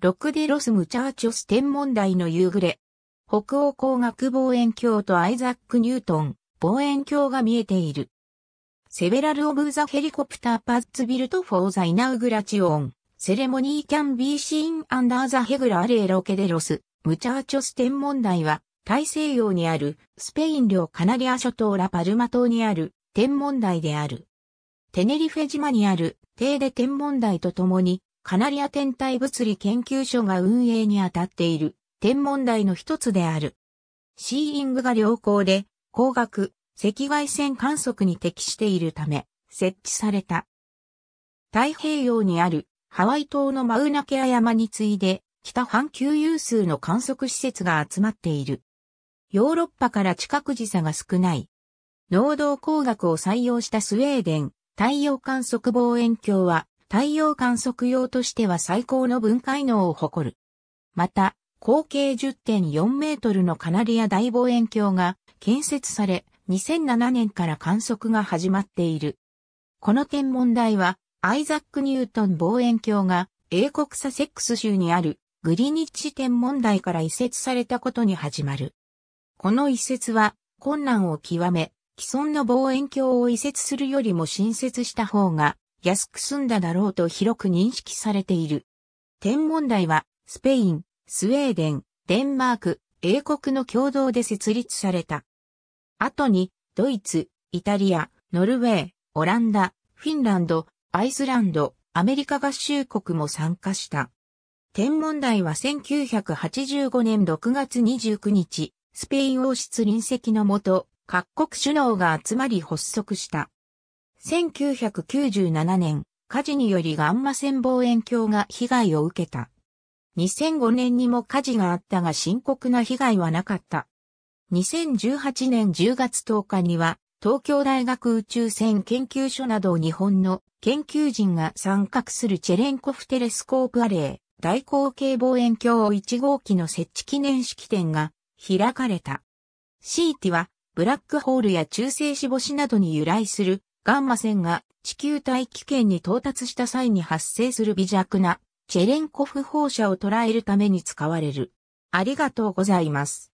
ロクデロス・ムチャーチョス天文台の夕暮れ。北欧工学望遠鏡とアイザック・ニュートン、望遠鏡が見えている。セベラル・オブ・ザ・ヘリコプター・パッツ・ビルト・フォー・ザ・イナウグラチオン、セレモニー・キャン・ビー・シーン・アンダー・ザ・ヘグラ・アレー・ロケデロス、ムチャーチョス天文台は、大西洋にある、スペイン領カナリア諸島ラ・パルマ島にある、天文台である。テネリフェ島にある、テーデ天文台とともに、カナリア天体物理研究所が運営にあたっている天文台の一つである。シーイングが良好で、光学、赤外線観測に適しているため、設置された。太平洋にあるハワイ島のマウナケア山に次いで、北半球有数の観測施設が集まっている。ヨーロッパから近く時差が少ない。濃度工学を採用したスウェーデン、太陽観測望遠鏡は太陽観測用としては最高の分解能を誇る。また、口径10.4メートルのカナリア大望遠鏡が建設され、2007年から観測が始まっている。この天文台は、アイザック・ニュートン望遠鏡が英国サセックス州にあるグリニッチ天文台から移設されたことに始まる。この移設は困難を極め、既存の望遠鏡を移設するよりも新設した方が安く済んだだろうと広く認識されている。天文台は、スペイン、スウェーデン、デンマーク、英国の共同で設立された。後に、ドイツ、イタリア、ノルウェー、オランダ、フィンランド、アイスランド、アメリカ合衆国も参加した。天文台は1985年6月29日、スペイン王室臨席のもと、各国首脳が集まり発足した。1997年、火事によりガンマ線望遠鏡が被害を受けた。2005年にも火事があったが深刻な被害はなかった。2018年10月10日には、東京大学宇宙船研究所など日本の研究人が参画するチェレンコフテレスコープアレー、大口径望遠鏡1号機の設置記念式典が開かれた。シーティは、ブラックホールや中性子星などに由来するガンマ線が地球大気圏に到達した際に発生する微弱なチェレンコフ放射を捉えるために使われる。ありがとうございます。